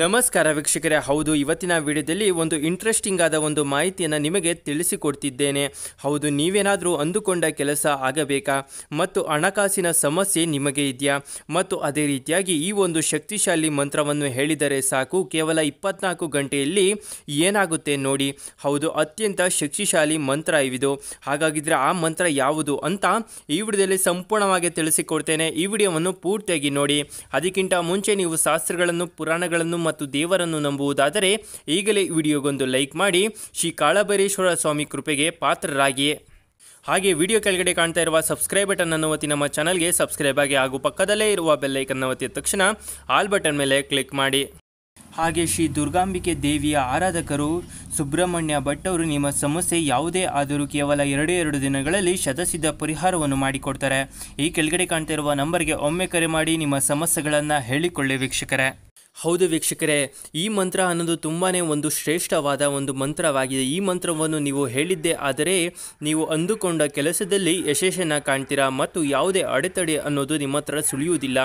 ನಮಸ್ಕಾರ ವೀಕ್ಷಕರೇ ಹೌದು ಇವತ್ತಿನ ವಿಡಿಯೋದಲ್ಲಿ ಒಂದು ಇಂಟ್ರೆಸ್ಟಿಂಗ್ ಆದ ಒಂದು ಮಾಹಿತಿಯನ್ನು ನಿಮಗೆ ತಿಳಿಸಿಕೊಡ್ತಿದ್ದೇನೆ ಹೌದು ನೀವೇನಾದರೂ ಅಂದುಕೊಂಡ ಕೆಲಸ ಆಗಬೇಕಾ ಮತ್ತು ಹಣಕಾಸಿನ ಸಮಸ್ಯೆ ನಿಮಗೆ ಇದೆಯಾ ಮತ್ತು ಅದೇ ರೀತಿಯಾಗಿ ಈ ಒಂದು ಶಕ್ತಿಶಾಲಿ ಮಂತ್ರವನ್ನು ಹೇಳಿದರೆ ಸಾಕು ಕೇವಲ ಇಪ್ಪತ್ನಾಲ್ಕು ಗಂಟೆಯಲ್ಲಿ ಏನಾಗುತ್ತೆ ನೋಡಿ ಹೌದು ಅತ್ಯಂತ ಶಕ್ತಿಶಾಲಿ ಮಂತ್ರ ಇವಿದು ಹಾಗಾಗಿದ್ರೆ ಆ ಮಂತ್ರ ಯಾವುದು ಅಂತ ಈ ವಿಡಿಯೋದಲ್ಲಿ ಸಂಪೂರ್ಣವಾಗಿ ತಿಳಿಸಿಕೊಡ್ತೇನೆ ಈ ವಿಡಿಯೋವನ್ನು ಪೂರ್ತಿಯಾಗಿ ನೋಡಿ ಅದಕ್ಕಿಂತ ಮುಂಚೆ ನೀವು ಶಾಸ್ತ್ರಗಳನ್ನು ಪುರಾಣಗಳನ್ನು ಮತ್ತು ದೇವರನ್ನು ನಂಬುವುದಾದರೆ ಈಗಲೇ ವಿಡಿಯೋಗೊಂದು ಲೈಕ್ ಮಾಡಿ ಶ್ರೀ ಕಾಳಬರೇಶ್ವರ ಸ್ವಾಮಿ ಕೃಪೆಗೆ ಪಾತ್ರರಾಗಿ ಹಾಗೆ ವಿಡಿಯೋ ಕೆಳಗಡೆ ಕಾಣ್ತಾ ಇರುವ ಸಬ್ಸ್ಕ್ರೈಬ್ ಬಟನ್ ಒತ್ತಿ ನಮ್ಮ ಚಾನಲ್ಗೆ ಸಬ್ಸ್ಕ್ರೈಬ್ ಆಗಿ ಹಾಗೂ ಪಕ್ಕದಲ್ಲೇ ಇರುವ ಬೆಲ್ಲೈಕನ್ನು ಒತ್ತಿದ ತಕ್ಷಣ ಆಲ್ ಬಟನ್ ಮೇಲೆ ಕ್ಲಿಕ್ ಮಾಡಿ ಹಾಗೆ ಶ್ರೀ ದುರ್ಗಾಂಬಿಕೆ ದೇವಿಯ ಆರಾಧಕರು ಸುಬ್ರಹ್ಮಣ್ಯ ಭಟ್ ಅವರು ನಿಮ್ಮ ಸಮಸ್ಯೆ ಯಾವುದೇ ಆದರೂ ಕೇವಲ ಎರಡು ಎರಡು ದಿನಗಳಲ್ಲಿ ಶತಸಿದ್ಧ ಪರಿಹಾರವನ್ನು ಮಾಡಿಕೊಡ್ತಾರೆ ಈ ಕೆಳಗಡೆ ಕಾಣ್ತಾ ಇರುವ ನಂಬರ್ಗೆ ಒಮ್ಮೆ ಕರೆ ಮಾಡಿ ನಿಮ್ಮ ಸಮಸ್ಯೆಗಳನ್ನು ಹೇಳಿಕೊಳ್ಳಿ ವೀಕ್ಷಕರೇ ಹೌದು ವೀಕ್ಷಕರೇ ಈ ಮಂತ್ರ ಅನ್ನೋದು ತುಂಬಾ ಒಂದು ಶ್ರೇಷ್ಠವಾದ ಒಂದು ಮಂತ್ರವಾಗಿದೆ ಈ ಮಂತ್ರವನ್ನು ನೀವು ಹೇಳಿದ್ದೇ ಆದರೆ ನೀವು ಅಂದುಕೊಂಡ ಕೆಲಸದಲ್ಲಿ ಯಶಸ್ಸನ್ನು ಕಾಣ್ತೀರಾ ಮತ್ತು ಯಾವುದೇ ಅಡೆತಡೆ ಅನ್ನೋದು ನಿಮ್ಮ ಹತ್ರ ಸುಳಿಯುವುದಿಲ್ಲ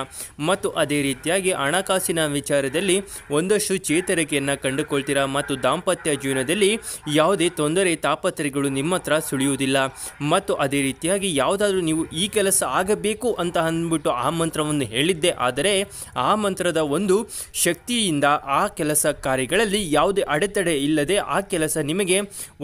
ಮತ್ತು ಅದೇ ರೀತಿಯಾಗಿ ಹಣಕಾಸಿನ ವಿಚಾರದಲ್ಲಿ ಒಂದಷ್ಟು ಚೇತರಿಕೆಯನ್ನು ಕಂಡುಕೊಳ್ತೀರಾ ಮತ್ತು ದಾಂಪತ್ಯ ಜೀವನದಲ್ಲಿ ಯಾವುದೇ ತೊಂದರೆ ತಾಪತ್ರೆಗಳು ನಿಮ್ಮ ಹತ್ರ ಸುಳಿಯುವುದಿಲ್ಲ ಮತ್ತು ಅದೇ ರೀತಿಯಾಗಿ ಯಾವುದಾದ್ರೂ ನೀವು ಈ ಕೆಲಸ ಆಗಬೇಕು ಅಂತ ಅಂದ್ಬಿಟ್ಟು ಆ ಮಂತ್ರವನ್ನು ಹೇಳಿದ್ದೇ ಆದರೆ ಆ ಮಂತ್ರದ ಒಂದು ಶಕ್ತಿಯಿಂದ ಆ ಕೆಲಸ ಕಾರ್ಯಗಳಲ್ಲಿ ಯಾವುದೇ ಅಡೆತಡೆ ಇಲ್ಲದೆ ಆ ಕೆಲಸ ನಿಮಗೆ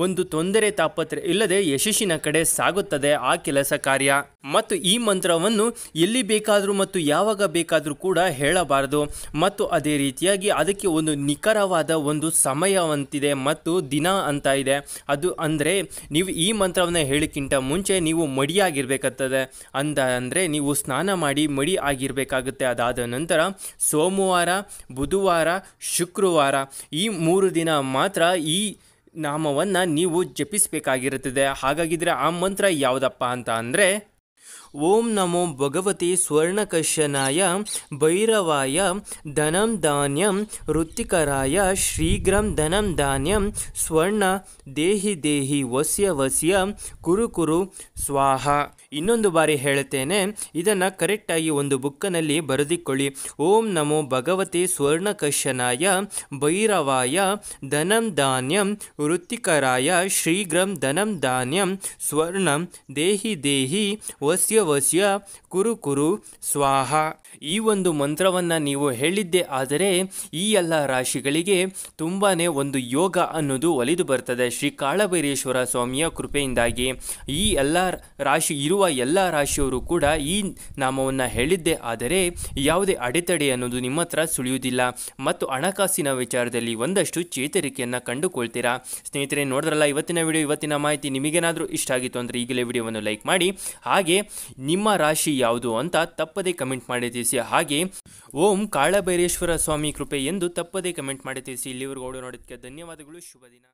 ಒಂದು ತೊಂದರೆ ತಾಪತ್ರೆ ಇಲ್ಲದೆ ಯಶಸ್ಸಿನ ಕಡೆ ಸಾಗುತ್ತದೆ ಆ ಕೆಲಸ ಕಾರ್ಯ ಮತ್ತು ಈ ಮಂತ್ರವನ್ನು ಎಲ್ಲಿ ಬೇಕಾದರೂ ಮತ್ತು ಯಾವಾಗ ಬೇಕಾದರೂ ಕೂಡ ಹೇಳಬಾರದು ಮತ್ತು ಅದೇ ರೀತಿಯಾಗಿ ಅದಕ್ಕೆ ಒಂದು ನಿಖರವಾದ ಒಂದು ಸಮಯವಂತಿದೆ ಮತ್ತು ದಿನ ಅಂತ ಇದೆ ಅದು ಅಂದರೆ ನೀವು ಈ ಮಂತ್ರವನ್ನು ಹೇಳಿಕ್ಕಿಂತ ಮುಂಚೆ ನೀವು ಮಡಿಯಾಗಿರ್ಬೇಕಾಗ್ತದೆ ಅಂದ ಅಂದರೆ ನೀವು ಸ್ನಾನ ಮಾಡಿ ಮಡಿ ಆಗಿರಬೇಕಾಗುತ್ತೆ ಅದಾದ ನಂತರ ಸೋಮವಾರ ಬುಧವಾರ ಶುಕ್ರವಾರ ಈ ಮೂರು ದಿನ ಮಾತ್ರ ಈ ನಾಮವನ್ನು ನೀವು ಜಪಿಸಬೇಕಾಗಿರುತ್ತದೆ ಹಾಗಾಗಿದ್ರೆ ಆ ಮಂತ್ರ ಯಾವುದಪ್ಪ ಅಂತ ಅಂದರೆ ಓಂ ನಮೋ ಭಗವತಿ ಸ್ವರ್ಣಕಶನಾಯ ಭೈರವಾಯ ಧನಂ ಧಾನ್ಯಂ ವೃತ್ತಿಕರಾಯ ಶ್ರೀಗ್ರಂ ಧನಂ ಧಾನ್ಯಂ ಸ್ವರ್ಣ ದೇಹಿ ದೇಹಿ ವಸ್ಯ ವಸ್ಯ ಕುರು ಕುರು ಸ್ವಾಹ ಇನ್ನೊಂದು ಬಾರಿ ಹೇಳುತ್ತೇನೆ ಇದನ್ನು ಕರೆಕ್ಟಾಗಿ ಒಂದು ಬುಕ್ಕನಲ್ಲಿ ಬರೆದಿಕೊಳ್ಳಿ ಓಂ ನಮೋ ಭಗವತಿ ಸ್ವರ್ಣಕಶನಾಯ ಭೈರವಾಯ ಧನಂ ಧಾನ್ಯಂ ವೃತ್ತಿಕರಾಯ ಶ್ರೀಗ್ರಂ ಧನಂ ಧಾನ್ಯಂ ಸ್ವರ್ಣಂ ದೇಹಿ ದೇಹಿ ವಸ್ಯ ವಸ್ಯ ಕುರು ಕುರು ಸ್ವಾಹ ಈ ಒಂದು ಮಂತ್ರವನ್ನು ನೀವು ಹೇಳಿದ್ದೆ ಆದರೆ ಈ ಎಲ್ಲ ರಾಶಿಗಳಿಗೆ ತುಂಬಾ ಒಂದು ಯೋಗ ಅನ್ನೋದು ಒಲಿದು ಬರ್ತದೆ ಶ್ರೀ ಕಾಳಭೈರೇಶ್ವರ ಸ್ವಾಮಿಯ ಕೃಪೆಯಿಂದಾಗಿ ಈ ಎಲ್ಲ ರಾಶಿ ಇರುವ ಎಲ್ಲ ರಾಶಿಯವರು ಕೂಡ ಈ ನಾಮವನ್ನು ಹೇಳಿದ್ದೆ ಆದರೆ ಯಾವುದೇ ಅಡೆತಡೆ ಅನ್ನೋದು ನಿಮ್ಮ ಹತ್ರ ಸುಳಿಯುವುದಿಲ್ಲ ಮತ್ತು ಹಣಕಾಸಿನ ವಿಚಾರದಲ್ಲಿ ಒಂದಷ್ಟು ಚೇತರಿಕೆಯನ್ನು ಕಂಡುಕೊಳ್ತೀರಾ ಸ್ನೇಹಿತರೆ ನೋಡಿದ್ರಲ್ಲ ಇವತ್ತಿನ ವಿಡಿಯೋ ಇವತ್ತಿನ ಮಾಹಿತಿ ನಿಮಗೇನಾದರೂ ಇಷ್ಟ ಆಗಿತ್ತು ಅಂದರೆ ಈಗಲೇ ವಿಡಿಯೋವನ್ನು ಲೈಕ್ ಮಾಡಿ ಹಾಗೆ ನಿಮ್ಮ ರಾಶಿ ಯಾವುದು ಅಂತ ತಪ್ಪದೇ ಕಮೆಂಟ್ ಮಾಡಿ ತಿಳಿಸಿ ಹಾಗೆ ಓಂ ಕಾಳಭೈರೇಶ್ವರ ಸ್ವಾಮಿ ಕೃಪೆ ಎಂದು ತಪ್ಪದೇ ಕಮೆಂಟ್ ಮಾಡಿ ತಿಳಿಸಿ ಇಲ್ಲಿವರೆಗೂ ನೋಡೋದಕ್ಕೆ ಧನ್ಯವಾದಗಳು ಶುಭ ದಿನ